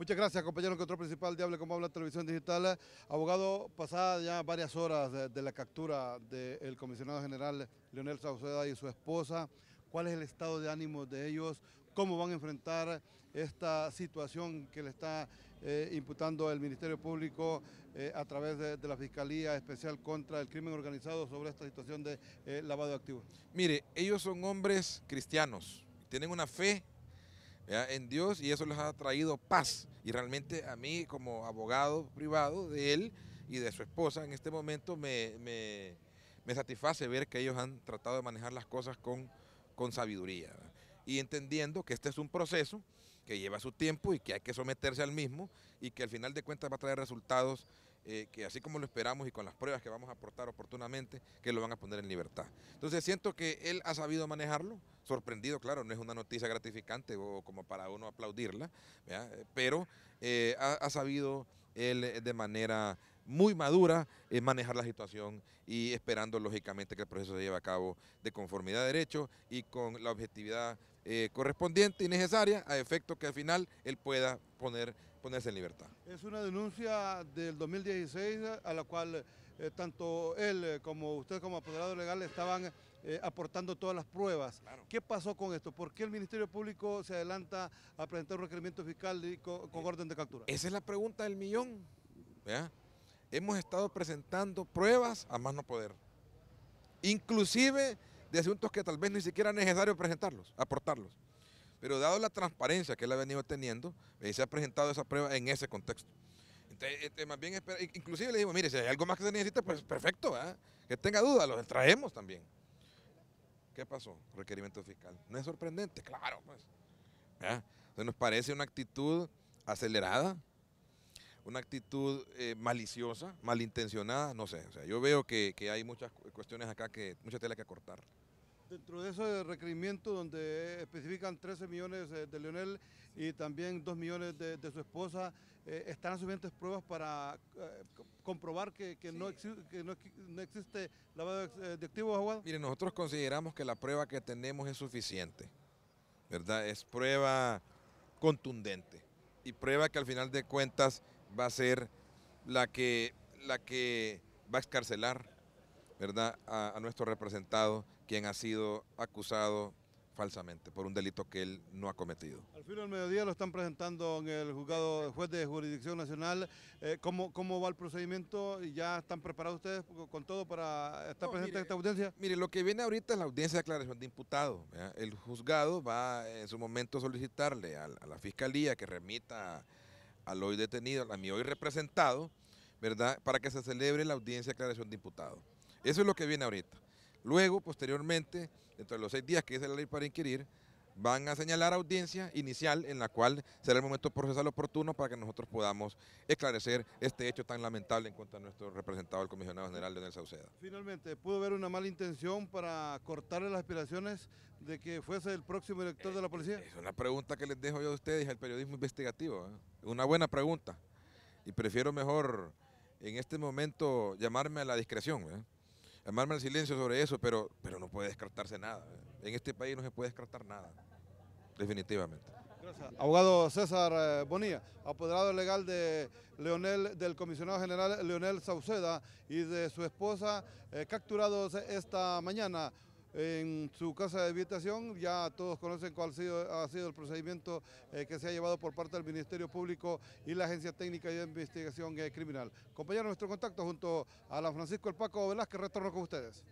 Muchas gracias, compañero control principal de Como Habla Televisión Digital. Abogado, pasada ya varias horas de, la captura del comisionado general Leonel Sauceda y su esposa, ¿cuál es el estado de ánimo de ellos? ¿Cómo van a enfrentar esta situación que le está eh, imputando el Ministerio Público eh, a través de, la Fiscalía Especial contra el Crimen Organizado sobre esta situación de eh, lavado de activos? Mire, ellos son hombres cristianos, tienen una fe en Dios y eso les ha traído paz. Y realmente a mí como abogado privado de él y de su esposa en este momento me, satisface ver que ellos han tratado de manejar las cosas con, con sabiduría y entendiendo que este es un proceso que lleva su tiempo y que hay que someterse al mismo y que al final de cuentas va a traer resultados eh, que así como lo esperamos y con las pruebas que vamos a aportar oportunamente, que lo van a poner en libertad. Entonces siento que él ha sabido manejarlo, sorprendido, claro, no es una noticia gratificante o como para uno aplaudirla, eh, pero eh, ha, sabido él de manera muy madura manejar la situación y esperando lógicamente que el proceso se lleve a cabo de conformidad de derecho y con la objetividad correspondiente y necesaria a efecto que al final él pueda poner ponerse en libertad. Es una denuncia del 2016 eh, a la cual eh, tanto él eh, como usted como apoderado legal estaban aportando todas las pruebas. ¿Qué pasó con esto? ¿Por qué el Ministerio Público se adelanta a presentar un requerimiento fiscal con, orden de captura? Esa es la pregunta del millón. Hemos estado presentando pruebas a más no poder. Inclusive de asuntos que tal vez ni siquiera es necesario presentarlos, aportarlos. Pero dado la transparencia que él ha venido teniendo, eh, se ha presentado esa prueba en ese contexto. Entonces, este, más bien, inclusive le digo, mire, si hay algo más que se necesita, pues perfecto, que tenga duda, lo traemos también. ¿Qué pasó? Requerimiento fiscal. ¿No es sorprendente? Claro, pues. nos parece una actitud acelerada, una actitud eh, maliciosa, malintencionada, no sé. O sea, yo veo que, hay muchas cuestiones acá que, mucha tela que cortar. Dentro de ese requerimiento donde especifican 13 millones eh, de Leonel y también 2 millones de, su esposa, eh, ¿están suficientes pruebas para eh, comprobar que, no existe lavado eh, de activos, agua? Mire, nosotros consideramos que la prueba que tenemos es suficiente, ¿verdad? Es prueba contundente y prueba que al final de cuentas va a ser la que, la que va a escarcelar ¿verdad? a nuestro representado quien ha sido acusado falsamente por un delito que él no ha cometido. Al final del mediodía lo están presentando en el juzgado el juez de jurisdicción nacional. Eh, ¿cómo, va el procedimiento? ¿Ya están preparados ustedes con todo para estar presente en esta audiencia? Mire, lo que viene ahorita es la audiencia de aclaración de imputado. El juzgado va en su momento a solicitarle a, la fiscalía que remita al hoy detenido, a mi hoy representado, ¿verdad? Para que se celebre la audiencia de aclaración de imputado. Eso es lo que viene ahorita. Luego, posteriormente, dentro de los seis días que es la ley para inquirir, van a señalar audiencia inicial en la cual será el momento procesal oportuno para que nosotros podamos esclarecer este hecho tan lamentable en cuanto a nuestro representado, el comisionado general Leonel Sauceda. Finalmente, ¿pudo haber una mala intención para cortarle las aspiraciones de que fuese el próximo director de la policía? Es una pregunta que les dejo yo a ustedes, al periodismo investigativo. ¿eh? Una buena pregunta. Y prefiero mejor en este momento llamarme a la discreción. ¿eh? Amarme el silencio sobre eso, pero, pero no puede descartarse nada. En este país no se puede descartar nada, definitivamente. Gracias. Abogado César eh, Bonilla, apoderado legal de Leonel, del comisionado general Leonel Sauceda y de su esposa, eh, capturados esta mañana en su casa de habitación. Ya todos conocen cuál ha sido, el procedimiento eh, que se ha llevado por parte del Ministerio Público y la Agencia Técnica de Investigación eh, Criminal. Compañero, nuestro contacto junto a la Francisco El Paco Velázquez, retorno con ustedes.